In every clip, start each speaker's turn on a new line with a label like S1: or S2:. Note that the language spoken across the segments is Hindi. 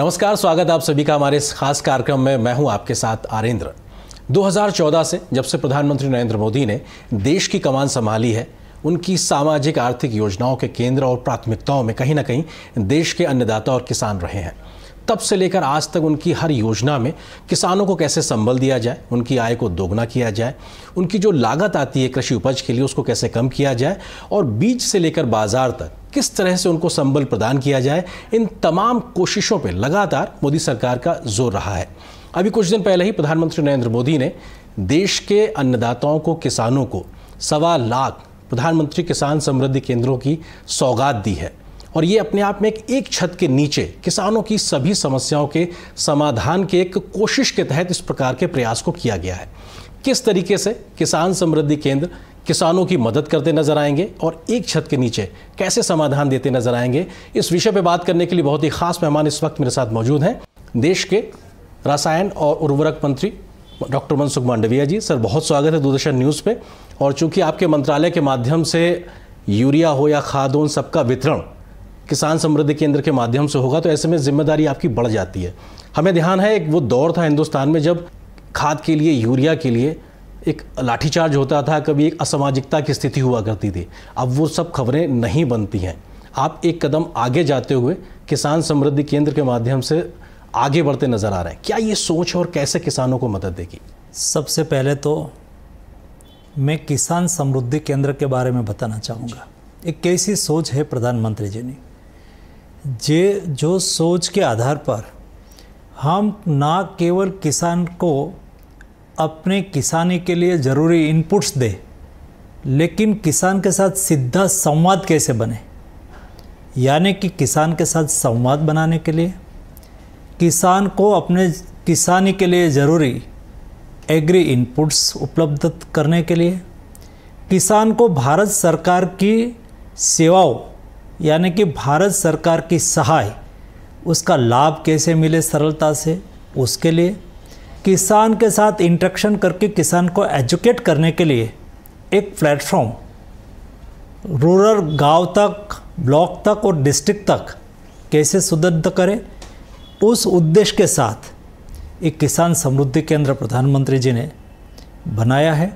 S1: नमस्कार स्वागत आप सभी का हमारे इस खास कार्यक्रम में मैं हूं आपके साथ आरेंद्र 2014 से जब से प्रधानमंत्री नरेंद्र मोदी ने देश की कमान संभाली है उनकी सामाजिक आर्थिक योजनाओं के केंद्र और प्राथमिकताओं में कहीं ना कहीं देश के अन्नदाता और किसान रहे हैं तब से लेकर आज तक उनकी हर योजना में किसानों को कैसे संबल दिया जाए उनकी आय को दोगुना किया जाए उनकी जो लागत आती है कृषि उपज के लिए उसको कैसे कम किया जाए और बीज से लेकर बाजार तक किस तरह से उनको संबल प्रदान किया जाए इन तमाम कोशिशों पर लगातार मोदी सरकार का जोर रहा है अभी कुछ दिन पहले ही प्रधानमंत्री नरेंद्र मोदी ने देश के अन्नदाताओं को किसानों को सवा लाख प्रधानमंत्री किसान समृद्धि केंद्रों की सौगात दी है और ये अपने आप में एक छत के नीचे किसानों की सभी समस्याओं के समाधान के एक कोशिश के तहत इस प्रकार के प्रयास को किया गया है किस तरीके से किसान समृद्धि केंद्र किसानों की मदद करते नजर आएंगे और एक छत के नीचे कैसे समाधान देते नजर आएंगे इस विषय पर बात करने के लिए बहुत ही खास मेहमान इस वक्त मेरे साथ मौजूद हैं देश के रसायन और उर्वरक मंत्री डॉक्टर मनसुख मांडविया जी सर बहुत स्वागत है दूरदर्शन न्यूज़ पे और चूंकि आपके मंत्रालय के माध्यम से यूरिया हो या खाद हो उन सबका वितरण किसान समृद्धि केंद्र के माध्यम से होगा तो ऐसे में जिम्मेदारी आपकी बढ़ जाती है हमें ध्यान है एक वो दौर था हिंदुस्तान में जब खाद के लिए यूरिया के लिए एक लाठीचार्ज होता था कभी एक असामाजिकता की स्थिति हुआ करती थी अब वो सब खबरें नहीं बनती हैं आप एक कदम आगे जाते हुए किसान समृद्धि केंद्र के माध्यम से आगे बढ़ते नज़र आ रहे हैं क्या ये सोच और कैसे किसानों को मदद
S2: देगी सबसे पहले तो मैं किसान समृद्धि केंद्र के बारे में बताना चाहूँगा एक कैसी सोच है प्रधानमंत्री जी ने जे जो सोच के आधार पर हम ना केवल किसान को अपने किसानी के लिए ज़रूरी इनपुट्स दे लेकिन किसान के साथ सीधा संवाद कैसे बने यानी कि किसान के साथ संवाद बनाने के लिए किसान को अपने किसानी के लिए ज़रूरी एग्री इनपुट्स उपलब्ध करने के लिए किसान को भारत सरकार की सेवाओं यानी कि भारत सरकार की सहाय उसका लाभ कैसे मिले सरलता से उसके लिए किसान के साथ इंट्रैक्शन करके किसान को एजुकेट करने के लिए एक प्लेटफॉर्म रूरल गांव तक ब्लॉक तक और डिस्ट्रिक्ट तक कैसे सुदृढ़ करें उस उद्देश्य के साथ एक किसान समृद्धि केंद्र प्रधानमंत्री जी ने बनाया है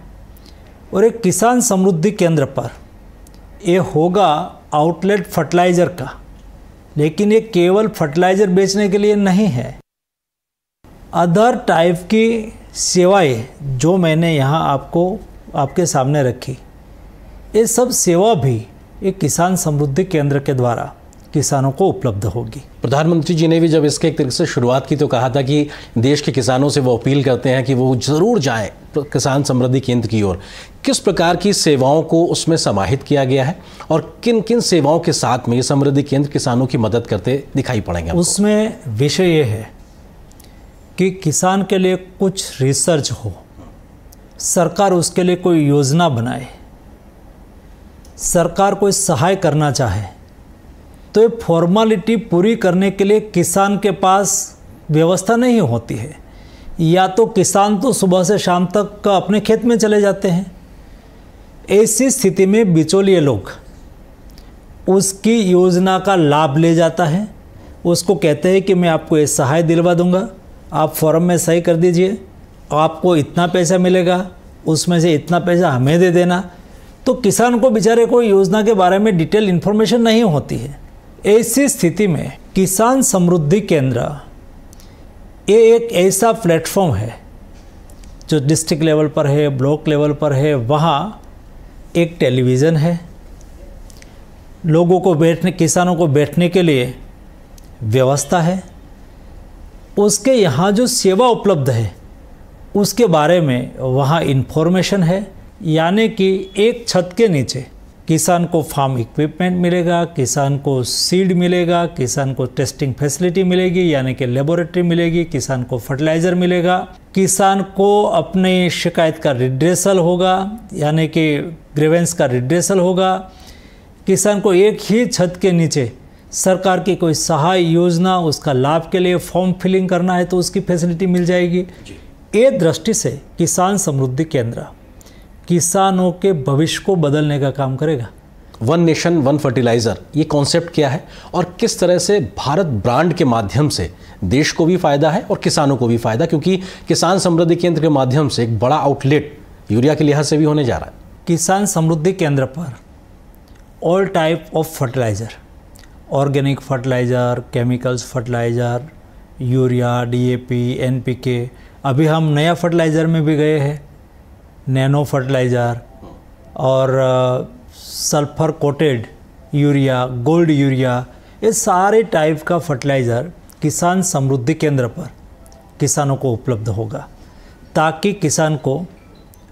S2: और एक किसान समृद्धि केंद्र पर ये होगा आउटलेट फर्टिलाइज़र का लेकिन ये केवल फर्टिलाइज़र बेचने के लिए नहीं है अदर टाइप की सेवाएं जो मैंने यहाँ आपको आपके सामने रखी ये सब सेवा भी एक किसान समृद्धि केंद्र के द्वारा किसानों को उपलब्ध होगी
S1: प्रधानमंत्री जी ने भी जब इसके एक तरीके से शुरुआत की तो कहा था कि देश के किसानों से वो अपील करते हैं कि वो ज़रूर जाएं किसान समृद्धि केंद्र की ओर किस प्रकार की सेवाओं को उसमें समाहित किया गया है और किन किन सेवाओं के साथ में ये समृद्धि केंद्र किसानों की मदद करते
S2: दिखाई पड़ेंगे उसमें विषय ये है कि किसान के लिए कुछ रिसर्च हो सरकार उसके लिए कोई योजना बनाए सरकार कोई सहाय करना चाहे तो ये फॉर्मालिटी पूरी करने के लिए किसान के पास व्यवस्था नहीं होती है या तो किसान तो सुबह से शाम तक अपने खेत में चले जाते हैं ऐसी स्थिति में बिचौलिए लोग उसकी योजना का लाभ ले जाता है उसको कहते हैं कि मैं आपको ये सहाय दिलवा दूंगा आप फॉर्म में सही कर दीजिए आपको इतना पैसा मिलेगा उसमें से इतना पैसा हमें दे देना तो किसान को बेचारे को योजना के बारे में डिटेल इन्फॉर्मेशन नहीं होती है ऐसी स्थिति में किसान समृद्धि केंद्र ये एक ऐसा प्लेटफॉर्म है जो डिस्ट्रिक्ट लेवल पर है ब्लॉक लेवल पर है वहाँ एक टेलीविज़न है लोगों को बैठने किसानों को बैठने के लिए व्यवस्था है उसके यहाँ जो सेवा उपलब्ध है उसके बारे में वहाँ इन्फॉर्मेशन है यानी कि एक छत के नीचे किसान को फार्म इक्विपमेंट मिलेगा किसान को सीड मिलेगा किसान को टेस्टिंग फैसिलिटी मिलेगी यानी कि लेबोरेटरी मिलेगी किसान को फर्टिलाइज़र मिलेगा किसान को अपने शिकायत का रिड्रेसल होगा यानी कि ग्रेवेंस का रिड्रेसल होगा किसान को एक ही छत के नीचे सरकार की कोई सहाय योजना उसका लाभ के लिए फॉर्म फिलिंग करना है तो उसकी फैसिलिटी मिल जाएगी ये दृष्टि से किसान समृद्धि केंद्र किसानों के भविष्य को बदलने का काम करेगा वन नेशन वन फर्टिलाइज़र ये कॉन्सेप्ट क्या है और किस तरह से भारत
S1: ब्रांड के माध्यम से देश को भी फायदा है और किसानों को भी फायदा क्योंकि किसान समृद्धि
S2: केंद्र के माध्यम से एक बड़ा आउटलेट यूरिया के लिहाज से भी होने जा रहा है किसान समृद्धि केंद्र पर all type of fertiliser organic fertiliser chemicals fertiliser urea DAP NPK अभी हम नया फर्टिलाइज़र में भी गए हैं नैनो फर्टिलाइज़र और sulphur coated urea gold urea ये सारे टाइप का फर्टिलाइज़र किसान समृद्धि केंद्र पर किसानों को उपलब्ध होगा ताकि किसान को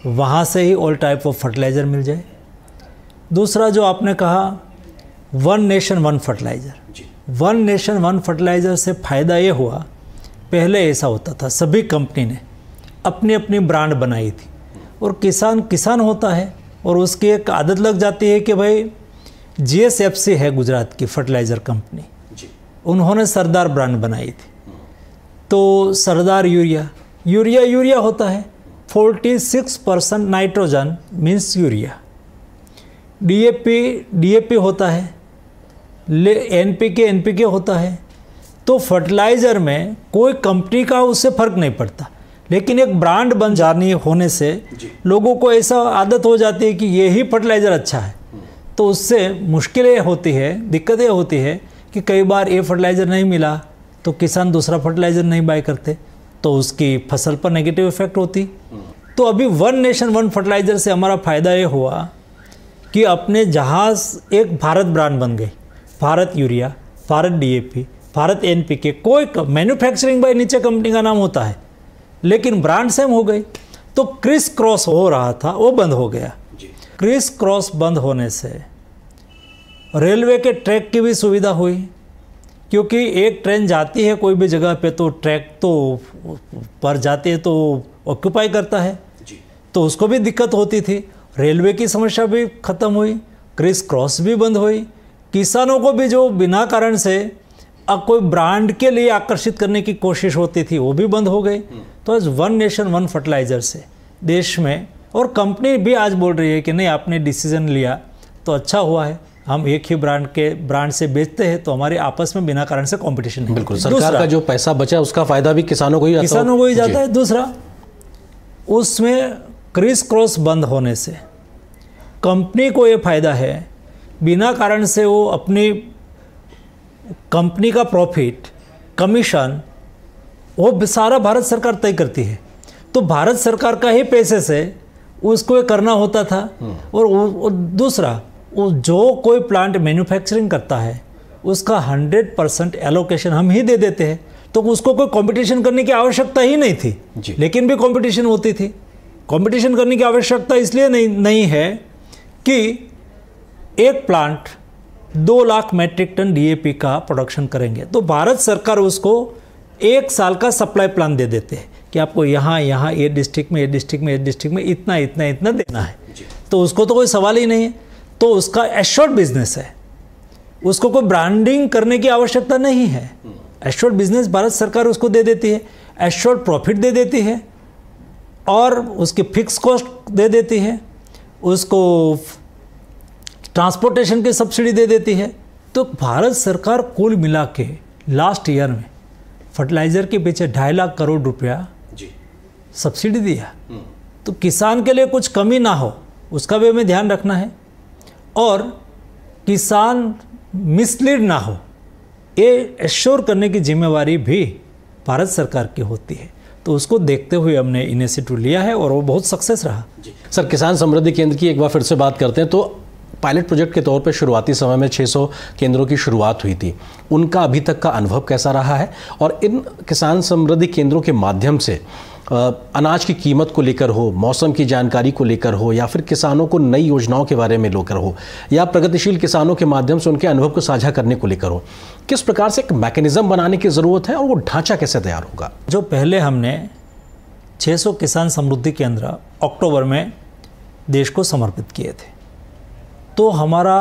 S2: वहाँ से ही ऑल टाइप ऑफ फर्टिलाइज़र मिल जाए दूसरा जो आपने कहा one nation one fertiliser one nation one fertiliser से फ़ायदा ये हुआ पहले ऐसा होता था सभी कंपनी ने अपनी अपनी ब्रांड बनाई थी और किसान किसान होता है और उसकी एक आदत लग जाती है कि भाई जीएसएफसी है गुजरात की फर्टिलाइज़र कंपनी उन्होंने सरदार ब्रांड बनाई थी तो सरदार यूरिया यूरिया यूरिया होता है 46 percent nitrogen means urea DAP DAP होता है N P K N P K होता है तो फर्टिलाइज़र में कोई कंपनी का उससे फ़र्क नहीं पड़ता लेकिन एक ब्रांड बन जानी होने से लोगों को ऐसा आदत हो जाती है कि यही फर्टिलाइज़र अच्छा है तो उससे मुश्किलें होती है दिक्कतें होती है कि कई बार ये फर्टिलाइज़र नहीं मिला तो किसान दूसरा फर्टिलाइज़र नहीं बाय करते तो उसकी फसल पर नेगेटिव इफेक्ट होती तो अभी वन नेशन वन फर्टिलाइज़र से हमारा फ़ायदा ये हुआ कि अपने जहाज़ एक भारत ब्रांड बन गई Bharat urea Bharat DAP Bharat NPK कोई मैन्युफैक्चरिंग बाय नीचे कंपनी का नाम होता है लेकिन ब्रांड सेम हो गई तो क्रिस क्रॉस हो रहा था वो बंद हो गया क्रिस क्रॉस बंद होने से रेलवे के ट्रैक की भी सुविधा हुई क्योंकि एक ट्रेन जाती है कोई भी जगह पे तो ट्रैक तो पर जाती है तो ऑक्यूपाई करता है तो उसको भी दिक्कत होती थी रेलवे की समस्या भी खत्म हुई क्रिस क्रॉस भी बंद हुई किसानों को भी जो बिना कारण से अब कोई ब्रांड के लिए आकर्षित करने की कोशिश होती थी वो भी बंद हो गई तो आज वन नेशन वन फर्टिलाइज़र से देश में और कंपनी भी आज बोल रही है कि नहीं आपने डिसीजन लिया तो अच्छा हुआ है हम एक ही ब्रांड के ब्रांड से बेचते हैं तो हमारे आपस में बिना कारण से कंपटीशन है बिल्कुल सरकार का जो
S1: पैसा बचा उसका फायदा भी किसानों को ही किसानों को ही जाता है
S2: दूसरा उसमें क्रिस क्रॉस बंद होने से कंपनी को ये फायदा है बिना कारण से वो अपनी कंपनी का प्रॉफिट कमीशन वो सारा भारत सरकार तय करती है तो भारत सरकार का ही पैसे से उसको ये करना होता था हम्म। और, दूसरा वो जो कोई प्लांट मैन्युफैक्चरिंग करता है उसका 100 परसेंट एलोकेशन हम ही दे देते हैं तो उसको कोई कंपटीशन करने की आवश्यकता ही नहीं थी लेकिन भी कंपटीशन होती थी कंपटीशन करने की आवश्यकता इसलिए नहीं नहीं है कि एक प्लांट दो लाख मेट्रिक टन डीएपी का प्रोडक्शन करेंगे तो भारत सरकार उसको एक साल का सप्लाई प्लान दे देते हैं कि आपको यहाँ यहाँ ये डिस्ट्रिक्ट में ये डिस्ट्रिक्ट में ये डिस्ट्रिक्ट में इतना इतना इतना देना है तो उसको तो कोई सवाल ही नहीं है तो उसका एश्योर्ड बिजनेस है उसको कोई ब्रांडिंग करने की आवश्यकता नहीं है एश्योर्ड बिजनेस भारत सरकार उसको दे देती है एश्योर्ड प्रॉफिट दे देती है और उसकी फिक्स कॉस्ट दे देती है उसको ट्रांसपोर्टेशन की सब्सिडी दे देती है तो भारत सरकार कुल मिला के लास्ट ईयर में फर्टिलाइज़र के पीछे ढाई लाख करोड़ रुपया सब्सिडी दिया हम्म। तो किसान के लिए कुछ कमी ना हो उसका भी हमें ध्यान रखना है और किसान मिसलीड ना हो ये एश्योर करने की जिम्मेवारी भी भारत सरकार की होती है तो उसको देखते हुए हमने इनिशिएटिव लिया है और वो बहुत सक्सेस रहा जी सर किसान समृद्धि केंद्र की एक बार फिर से बात करते हैं तो
S1: पायलट प्रोजेक्ट के तौर पर शुरुआती समय में 600 केंद्रों की शुरुआत हुई थी उनका अभी तक का अनुभव कैसा रहा है और इन किसान समृद्धि केंद्रों के माध्यम से अनाज की कीमत को लेकर हो मौसम की जानकारी को लेकर हो या फिर किसानों को नई योजनाओं के बारे में लेकर हो या प्रगतिशील किसानों के माध्यम से उनके अनुभव को साझा करने को लेकर हो किस प्रकार से एक मैकेनिज्म
S2: बनाने की ज़रूरत है और वो ढांचा कैसे तैयार होगा जो पहले हमने 600 किसान समृद्धि केंद्र अक्टूबर में देश को समर्पित किए थे तो हमारा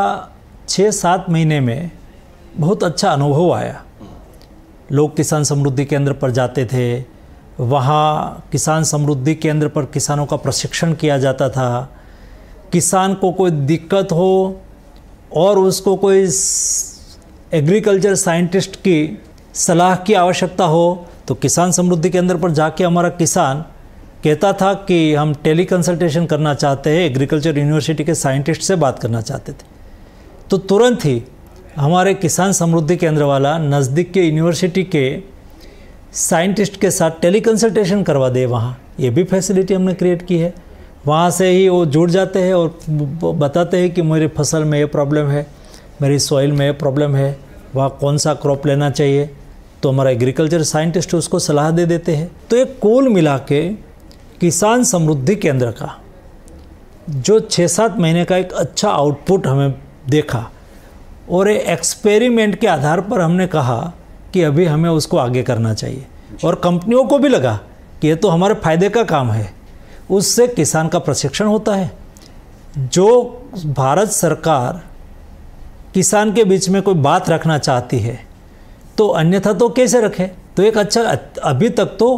S2: छः सात महीने में बहुत अच्छा अनुभव आया लोग किसान समृद्धि केंद्र पर जाते थे वहाँ किसान समृद्धि केंद्र पर किसानों का प्रशिक्षण किया जाता था किसान को कोई दिक्कत हो और उसको कोई एग्रीकल्चर साइंटिस्ट की सलाह की आवश्यकता हो तो किसान समृद्धि केंद्र पर जाके हमारा किसान कहता था कि हम टेली कंसल्टेशन करना चाहते हैं एग्रीकल्चर यूनिवर्सिटी के साइंटिस्ट से बात करना चाहते थे तो तुरंत ही हमारे किसान समृद्धि केंद्र वाला नज़दीक के यूनिवर्सिटी के साइंटिस्ट के साथ टेली कंसल्टेशन करवा दे वहाँ ये भी फैसिलिटी हमने क्रिएट की है वहाँ से ही वो जुड़ जाते हैं और बताते हैं कि मेरी फसल में ये प्रॉब्लम है मेरी सॉइल में ये प्रॉब्लम है वहाँ कौन सा क्रॉप लेना चाहिए तो हमारा एग्रीकल्चर साइंटिस्ट उसको सलाह दे देते हैं तो एक कोल मिला के किसान समृद्धि केंद्र का जो छः सात महीने का एक अच्छा आउटपुट हमें देखा और एक्सपेरिमेंट के आधार पर हमने कहा कि अभी हमें उसको आगे करना चाहिए और कंपनियों को भी लगा कि ये तो हमारे फायदे का काम है उससे किसान का प्रशिक्षण होता है जो भारत सरकार किसान के बीच में कोई बात रखना चाहती है तो अन्यथा तो कैसे रखे तो एक अच्छा अभी तक तो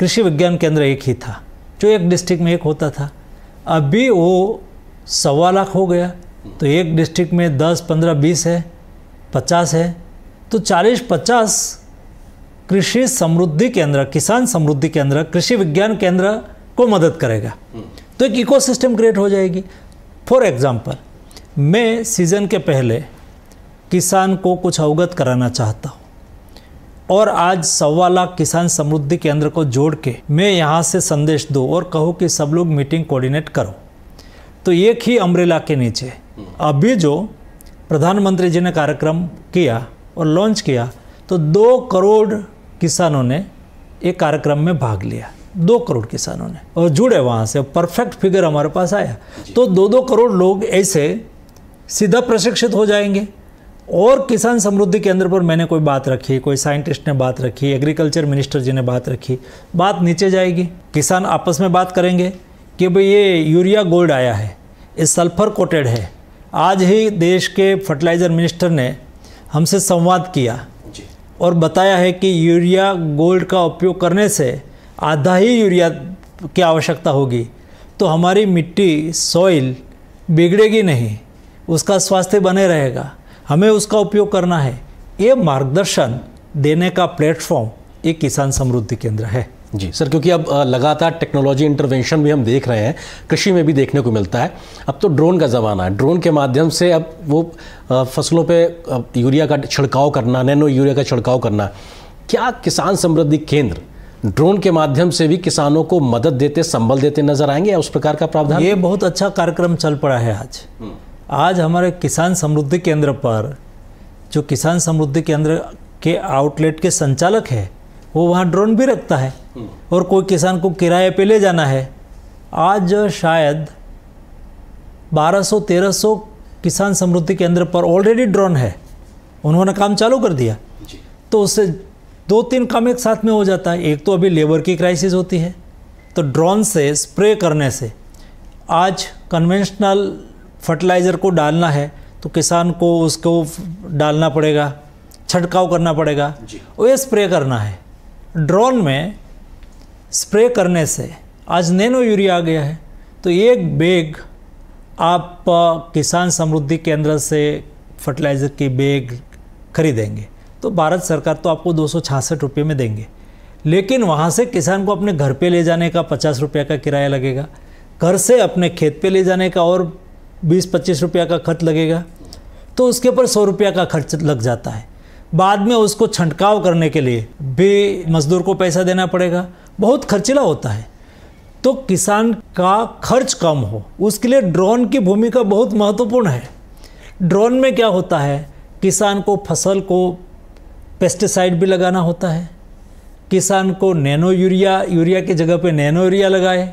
S2: कृषि विज्ञान केंद्र एक ही था जो एक डिस्ट्रिक्ट में एक होता था अभी वो सवा लाख हो गया तो एक डिस्ट्रिक्ट में दस पंद्रह बीस है पचास है तो चालीस पचास कृषि समृद्धि केंद्र किसान समृद्धि केंद्र कृषि विज्ञान केंद्र को मदद करेगा तो एक इकोसिस्टम क्रिएट हो जाएगी फॉर एग्ज़ाम्पल मैं सीज़न के पहले किसान को कुछ अवगत कराना चाहता हूँ और आज सवा लाख किसान समृद्धि केंद्र को जोड़ के मैं यहाँ से संदेश दो और कहो कि सब लोग मीटिंग कोऑर्डिनेट करो तो एक ही अम्ब्रेला के नीचे अभी जो प्रधानमंत्री जी ने कार्यक्रम किया और लॉन्च किया तो दो करोड़ किसानों ने एक कार्यक्रम में भाग लिया दो करोड़ किसानों ने और जुड़े वहाँ से परफेक्ट फिगर हमारे पास आया तो दो दो करोड़ लोग ऐसे सीधा प्रशिक्षित हो जाएंगे और किसान समृद्धि केंद्र पर मैंने कोई बात रखी कोई साइंटिस्ट ने बात रखी एग्रीकल्चर मिनिस्टर जी ने बात रखी बात नीचे जाएगी किसान आपस में बात करेंगे कि भाई ये यूरिया गोल्ड आया है ये सल्फर कोटेड है आज ही देश के फर्टिलाइज़र मिनिस्टर ने हमसे संवाद किया और बताया है कि यूरिया गोल्ड का उपयोग करने से आधा ही यूरिया की आवश्यकता होगी तो हमारी मिट्टी सॉइल बिगड़ेगी नहीं उसका स्वास्थ्य बने रहेगा हमें उसका उपयोग करना है ये मार्गदर्शन देने का प्लेटफॉर्म एक किसान समृद्धि केंद्र है जी सर क्योंकि अब लगातार
S1: टेक्नोलॉजी इंटरवेंशन भी हम देख रहे हैं कृषि में भी देखने को मिलता है अब तो ड्रोन का ज़माना है ड्रोन के माध्यम से अब वो फसलों पे यूरिया का छिड़काव करना नैनो यूरिया का छिड़काव करना क्या किसान समृद्धि केंद्र ड्रोन के माध्यम से भी किसानों को मदद
S2: देते संबल देते नजर आएंगे या उस प्रकार का प्रावधान ये बहुत अच्छा कार्यक्रम चल पड़ा है आज हम्म। आज हमारे किसान समृद्धि केंद्र पर जो किसान समृद्धि केंद्र के आउटलेट के संचालक है वो वहाँ ड्रोन भी रखता है हम्म। और कोई किसान को किराए पे ले जाना है आज शायद 1200-1300 किसान समृद्धि केंद्र पर ऑलरेडी ड्रोन है उन्होंने काम चालू कर दिया तो उससे दो तीन काम एक साथ में हो जाता है एक तो अभी लेबर की क्राइसिस होती है तो ड्रोन से स्प्रे करने से आज कन्वेंशनल फर्टिलाइज़र को डालना है तो किसान को उसको डालना पड़ेगा छिड़काव करना पड़ेगा और ये स्प्रे करना है ड्रोन में स्प्रे करने से आज नैनो यूरिया आ गया है तो एक बैग आप किसान समृद्धि केंद्र से फर्टिलाइज़र की बैग खरीदेंगे तो भारत सरकार तो आपको दो सौ रुपये में देंगे लेकिन वहाँ से किसान को अपने घर पे ले जाने का पचास रुपये का किराया लगेगा घर से अपने खेत पे ले जाने का और बीस पच्चीस रुपया का खत लगेगा तो उसके ऊपर सौ रुपया का खर्च लग जाता है बाद में उसको छंटकाव करने के लिए भी मज़दूर को पैसा देना पड़ेगा बहुत खर्चिला होता है तो किसान का खर्च कम हो उसके लिए ड्रोन की भूमिका बहुत महत्वपूर्ण है ड्रोन में क्या होता है किसान को फसल को पेस्टिसाइड भी लगाना होता है किसान को नैनो यूरिया यूरिया की जगह पे नैनो यूरिया लगाए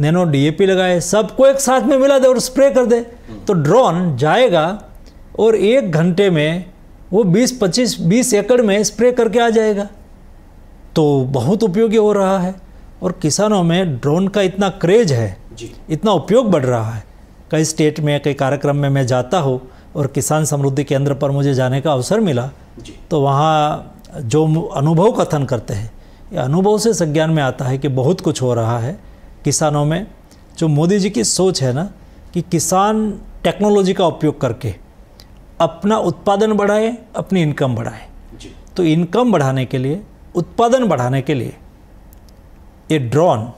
S2: नैनो डीएपी लगाए सबको एक साथ में मिला दे और स्प्रे कर दे तो ड्रोन जाएगा और एक घंटे में वो 20-25 20 एकड़ में स्प्रे करके आ जाएगा तो बहुत उपयोगी हो रहा है और किसानों में ड्रोन का इतना क्रेज है इतना उपयोग बढ़ रहा है कई स्टेट में कई कार्यक्रम में मैं जाता हूँ और किसान समृद्धि केंद्र पर मुझे जाने का अवसर मिला तो वहाँ जो अनुभव कथन करते हैं ये अनुभव से संज्ञान में आता है कि बहुत कुछ हो रहा है किसानों में जो मोदी जी की सोच है ना कि किसान टेक्नोलॉजी का उपयोग करके अपना उत्पादन बढ़ाए अपनी इनकम बढ़ाए तो इनकम बढ़ाने के लिए उत्पादन बढ़ाने के लिए ये ड्रोन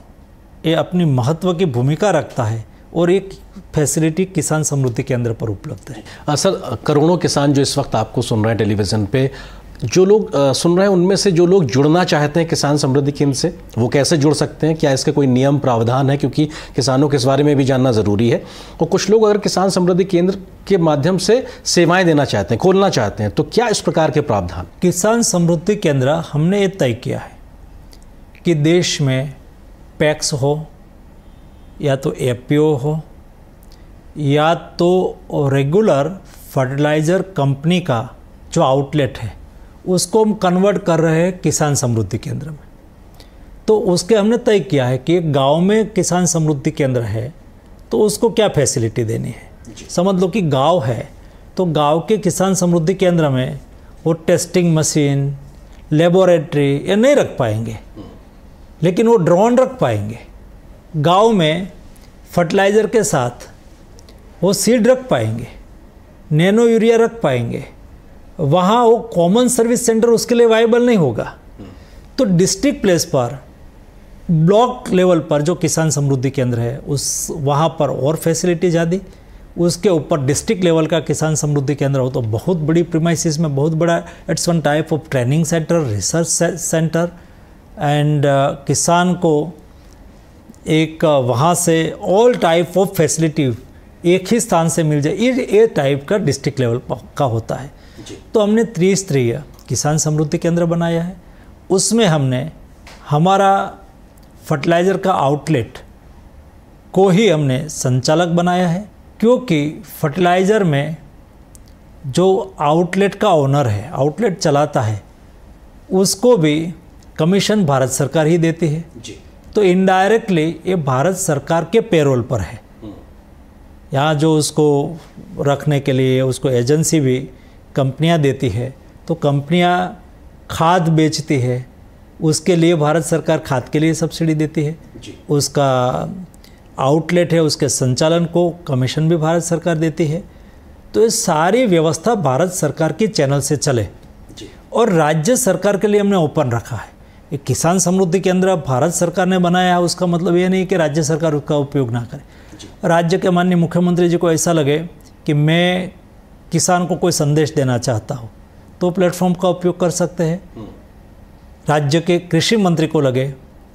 S2: ये अपनी महत्व की भूमिका रखता है और एक फैसिलिटी किसान समृद्धि केंद्र
S1: पर उपलब्ध है सर करोड़ों किसान जो इस वक्त आपको सुन रहे हैं टेलीविज़न पे जो लोग सुन रहे हैं उनमें से जो लोग जुड़ना चाहते हैं किसान समृद्धि केंद्र से वो कैसे जुड़ सकते हैं क्या इसका कोई नियम प्रावधान है क्योंकि किसानों के इस बारे में भी जानना ज़रूरी है और कुछ लोग अगर किसान समृद्धि केंद्र के माध्यम से सेवाएं देना चाहते हैं खोलना चाहते हैं तो क्या इस प्रकार के प्रावधान किसान
S2: समृद्धि केंद्र हमने ये तय किया है कि देश में पैक्स हो या तो ए हो या तो रेगुलर फर्टिलाइज़र कंपनी का जो आउटलेट है उसको हम कन्वर्ट कर रहे हैं किसान समृद्धि केंद्र में तो उसके हमने तय किया है कि गांव में किसान समृद्धि केंद्र है तो उसको क्या फैसिलिटी देनी है समझ लो कि गांव है तो गांव के किसान समृद्धि केंद्र में वो टेस्टिंग मशीन लेबोरेटरी ये नहीं रख पाएंगे लेकिन वो ड्रोन रख पाएंगे गांव में फर्टिलाइज़र के साथ वो सीड रख पाएंगे नैनो यूरिया रख पाएंगे वहाँ वो कॉमन सर्विस सेंटर उसके लिए वायबल नहीं होगा तो डिस्ट्रिक्ट प्लेस पर ब्लॉक लेवल पर जो किसान समृद्धि केंद्र है उस वहाँ पर और फैसिलिटी ज़्यादा उसके ऊपर डिस्ट्रिक्ट लेवल का किसान समृद्धि केंद्र हो तो बहुत बड़ी प्रीमाइसिस में बहुत बड़ा it's one type of training centre research centre and किसान को एक uh, वहाँ से ऑल टाइप ऑफ फैसिलिटी एक ही स्थान से मिल जाए ये ये टाइप का डिस्ट्रिक्ट लेवल का होता है तो हमने त्रिस्तरीय किसान समृद्धि केंद्र बनाया है उसमें हमने हमारा फर्टिलाइज़र का आउटलेट को ही हमने संचालक बनाया है क्योंकि फर्टिलाइज़र में जो आउटलेट का ओनर है आउटलेट चलाता है उसको भी कमीशन भारत सरकार ही देती है जी। तो इनडायरेक्टली ये भारत सरकार के पेरोल पर है यहाँ जो उसको रखने के लिए उसको एजेंसी भी कंपनियाँ देती है तो कंपनियाँ खाद बेचती है उसके लिए भारत सरकार खाद के लिए सब्सिडी देती है उसका आउटलेट है उसके संचालन को कमीशन भी भारत सरकार देती है तो ये सारी व्यवस्था भारत सरकार के चैनल से चले और राज्य सरकार के लिए हमने ओपन रखा है किसान समृद्धि केंद्र भारत सरकार ने बनाया है उसका मतलब ये नहीं कि राज्य सरकार उसका उपयोग ना करे राज्य के माननीय मुख्यमंत्री जी को ऐसा लगे कि मैं किसान को कोई संदेश देना चाहता हूँ तो प्लेटफॉर्म का उपयोग कर सकते हैं हम्म। राज्य के कृषि मंत्री को लगे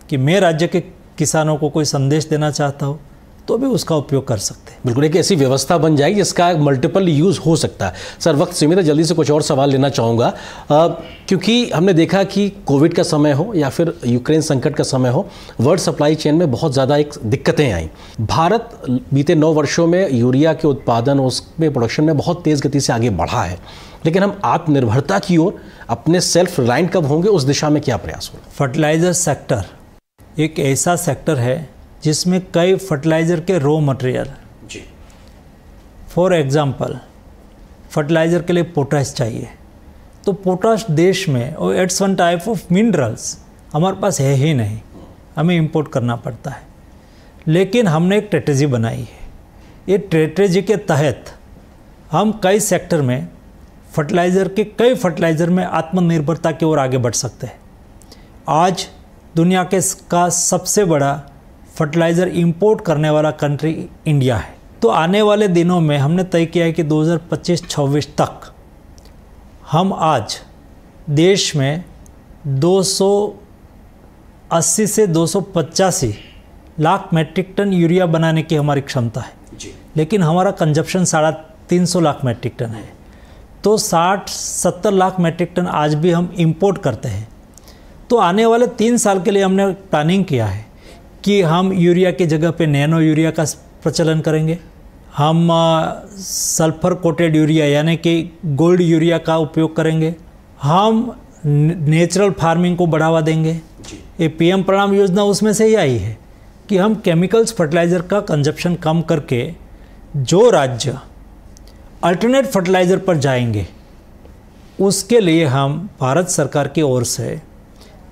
S2: कि मैं राज्य के किसानों को कोई संदेश देना चाहता हूँ तो भी उसका उपयोग कर सकते हैं बिल्कुल एक ऐसी व्यवस्था बन जाएगी जिसका
S1: मल्टीपल यूज़ हो सकता है सर वक्त सीमित है जल्दी से कुछ और सवाल लेना चाहूँगा क्योंकि हमने देखा कि कोविड का समय हो या फिर यूक्रेन संकट का समय हो वर्ल्ड सप्लाई चेन में बहुत ज़्यादा एक दिक्कतें आई भारत बीते नौ वर्षों में यूरिया के उत्पादन उसमें प्रोडक्शन में बहुत तेज़ गति से आगे बढ़ा है लेकिन हम आत्मनिर्भरता की ओर अपने सेल्फ
S2: रिलायंट कब होंगे उस दिशा में क्या प्रयास होगा फर्टिलाइज़र सेक्टर एक ऐसा सेक्टर है जिसमें कई फर्टिलाइज़र के रॉ मटेरियल जी फॉर एग्ज़ाम्पल फर्टिलाइज़र के लिए पोटास चाहिए तो पोटास देश में और it's one type of minerals हमारे पास है ही नहीं हमें इंपोर्ट करना पड़ता है लेकिन हमने एक ट्रेटेजी बनाई है ये ट्रेटेजी के तहत हम कई सेक्टर में फर्टिलाइज़र के कई फर्टिलाइज़र में आत्मनिर्भरता की ओर आगे बढ़ सकते हैं आज दुनिया के का सबसे बड़ा फर्टिलाइज़र इंपोर्ट करने वाला कंट्री इंडिया है तो आने वाले दिनों में हमने तय किया है कि 2025-26 तक हम आज देश में 280 से दो लाख मैट्रिक टन यूरिया बनाने की हमारी क्षमता है जी। लेकिन हमारा कंजप्शन साढ़ा तीन सौ लाख मैट्रिक टन है तो साठ सत्तर लाख मैट्रिक टन आज भी हम इंपोर्ट करते हैं तो आने वाले तीन साल के लिए हमने प्लानिंग किया है कि हम यूरिया की जगह पे नैनो यूरिया का प्रचलन करेंगे हम सल्फर कोटेड यूरिया यानी कि गोल्ड यूरिया का उपयोग करेंगे हम नेचुरल फार्मिंग को बढ़ावा देंगे ये पीएम प्रणाम योजना उसमें से ही आई है कि हम केमिकल्स फर्टिलाइज़र का कंजप्शन कम करके जो राज्य अल्टरनेट फर्टिलाइज़र पर जाएंगे उसके लिए हम भारत सरकार की ओर से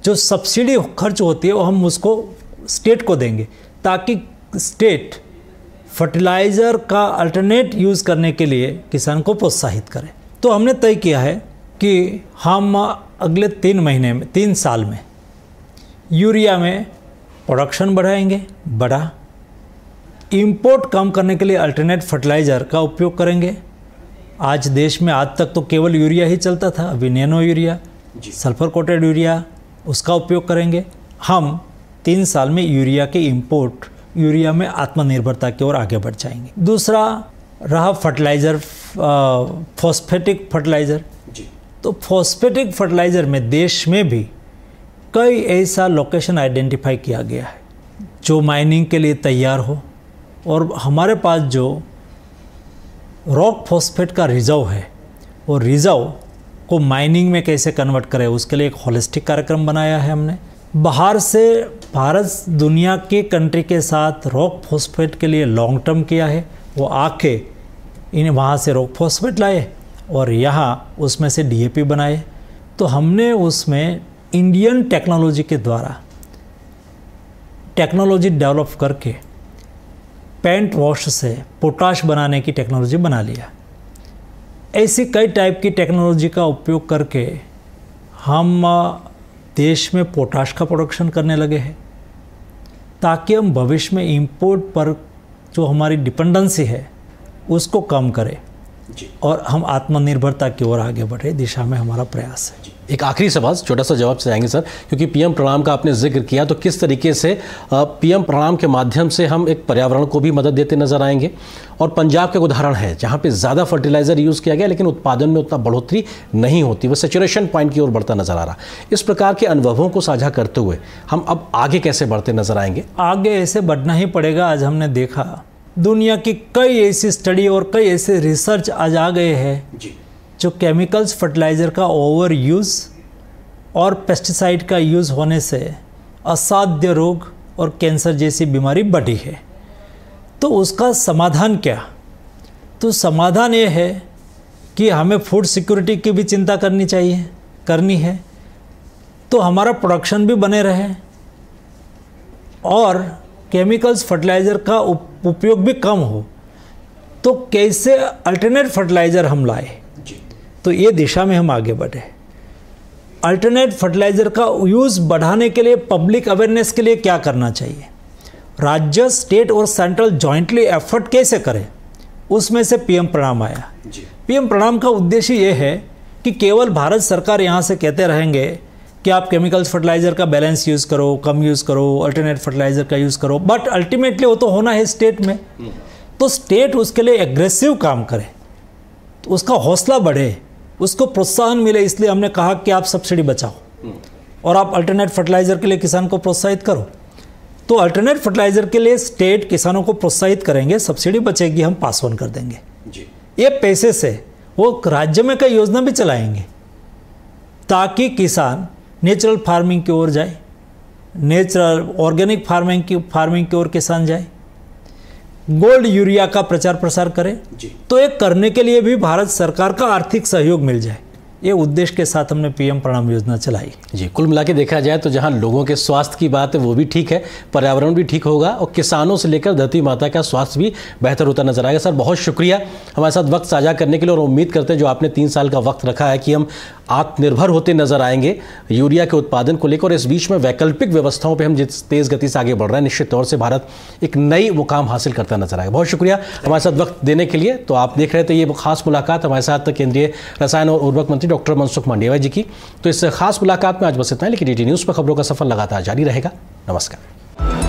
S2: जो सब्सिडी खर्च होती है वो हम उसको स्टेट को देंगे ताकि स्टेट फर्टिलाइज़र का अल्टरनेट यूज़ करने के लिए किसान को प्रोत्साहित करे तो हमने तय किया है कि हम अगले तीन महीने में तीन साल में यूरिया में प्रोडक्शन बढ़ाएंगे बढ़ा इंपोर्ट कम करने के लिए अल्टरनेट फर्टिलाइज़र का उपयोग करेंगे आज देश में आज तक तो केवल यूरिया ही चलता था अभी nano urea sulphur coated urea उसका उपयोग करेंगे हम तीन साल में यूरिया के इम्पोर्ट यूरिया में आत्मनिर्भरता की ओर आगे बढ़ जाएंगे दूसरा रहा फर्टिलाइज़र फॉस्फेटिक फर्टिलाइज़र तो फॉस्फेटिक फर्टिलाइज़र में देश में भी कई ऐसा लोकेशन आइडेंटिफाई किया गया है जो माइनिंग के लिए तैयार हो और हमारे पास जो रॉक फॉस्फेट का रिजर्व है वो रिजर्व को माइनिंग में कैसे कन्वर्ट करें उसके लिए एक हॉलिस्टिक कार्यक्रम बनाया है हमने बाहर से भारत दुनिया के कंट्री के साथ रॉक फॉस्फेट के लिए लॉन्ग टर्म किया है वो आके इन वहाँ से रॉक फॉस्फेट लाए और यहाँ उसमें से डीएपी बनाए तो हमने उसमें इंडियन टेक्नोलॉजी के द्वारा टेक्नोलॉजी डेवलप करके पेंट वॉश से पोटाश बनाने की टेक्नोलॉजी बना लिया ऐसी कई टाइप की टेक्नोलॉजी का उपयोग करके हम देश में पोटाश का प्रोडक्शन करने लगे हैं ताकि हम भविष्य में इंपोर्ट पर जो हमारी डिपेंडेंसी है उसको कम करें और हम आत्मनिर्भरता की ओर आगे बढ़े दिशा में हमारा प्रयास है
S1: एक आखिरी सवाल छोटा सा जवाब चाहेंगे सर क्योंकि पीएम प्रणाम का आपने जिक्र किया तो किस तरीके से पीएम प्रणाम के माध्यम से हम एक पर्यावरण को भी मदद देते नजर आएंगे और पंजाब का उदाहरण है जहाँ पे ज़्यादा फर्टिलाइज़र यूज़ किया गया लेकिन उत्पादन में उतना बढ़ोतरी नहीं होती वह सेचुरेशन पॉइंट की ओर बढ़ता नजर आ रहा इस प्रकार के अनुभवों को साझा करते हुए हम अब आगे कैसे बढ़ते नजर आएंगे
S2: आगे ऐसे बढ़ना ही पड़ेगा आज हमने देखा दुनिया की कई ऐसी स्टडी और कई ऐसे रिसर्च आज आ गए हैं जी जो केमिकल्स फर्टिलाइज़र का ओवर यूज़ और पेस्टिसाइड का यूज़ होने से असाध्य रोग और कैंसर जैसी बीमारी बढ़ी है तो उसका समाधान क्या तो समाधान ये है कि हमें फूड सिक्योरिटी की भी चिंता करनी चाहिए करनी है तो हमारा प्रोडक्शन भी बने रहे और केमिकल्स फर्टिलाइज़र का उपयोग भी कम हो तो कैसे अल्टरनेट फर्टिलाइज़र हम लाए तो ये दिशा में हम आगे बढ़े अल्टरनेट फर्टिलाइज़र का यूज़ बढ़ाने के लिए पब्लिक अवेयरनेस के लिए क्या करना चाहिए राज्य स्टेट और सेंट्रल जॉइंटली एफर्ट कैसे करें उसमें से पीएम प्रणाम आया पीएम प्रणाम का उद्देश्य ये है कि केवल भारत सरकार यहाँ से कहते रहेंगे कि आप केमिकल्स फर्टिलाइज़र का बैलेंस यूज़ करो कम यूज़ करो अल्टरनेट फर्टिलाइज़र का यूज़ करो बट अल्टीमेटली वो तो होना है स्टेट में हम्म। तो स्टेट उसके लिए एग्रेसिव काम करे तो उसका हौसला बढ़े उसको प्रोत्साहन मिले इसलिए हमने कहा कि आप सब्सिडी बचाओ और आप अल्टरनेट फर्टिलाइज़र के लिए किसान को प्रोत्साहित करो तो अल्टरनेट फर्टिलाइज़र के लिए स्टेट किसानों को प्रोत्साहित करेंगे सब्सिडी बचेगी हम पास ऑन कर देंगे जी। ये पैसे से वो राज्य में कई योजना भी चलाएंगे ताकि किसान नेचुरल फार्मिंग की ओर जाए नेचुरल ऑर्गेनिक फार्मिंग की फार्मिंग की ओर किसान जाए गोल्ड यूरिया का प्रचार प्रसार करें तो ये करने के लिए भी भारत सरकार का आर्थिक सहयोग मिल जाए ये उद्देश्य के साथ हमने पीएम प्रणाम योजना चलाई जी कुल मिला देखा जाए तो जहां लोगों के स्वास्थ्य की बात है वो भी ठीक है पर्यावरण भी ठीक होगा
S1: और किसानों से लेकर धरती माता का स्वास्थ्य भी बेहतर होता नजर आएगा सर बहुत शुक्रिया हमारे साथ वक्त साझा करने के लिए और उम्मीद करते हैं जो आपने तीन साल का वक्त रखा है कि हम आत्मनिर्भर होते नजर आएंगे यूरिया के उत्पादन को लेकर और इस बीच में वैकल्पिक व्यवस्थाओं पर हम जिस तेज़ गति से आगे बढ़ रहे हैं निश्चित तौर से भारत एक नई मुकाम हासिल करता नजर आएगा बहुत शुक्रिया हमारे साथ वक्त देने के लिए तो आप देख रहे थे ये खास मुलाकात हमारे साथ केंद्रीय रसायन और उर्वरक मंत्री डॉक्टर मनसुख मांडेवा जी की तो इस खास मुलाकात में आज बस इतना है लेकिन डी न्यूज़ पर खबरों का सफर लगातार जारी रहेगा नमस्कार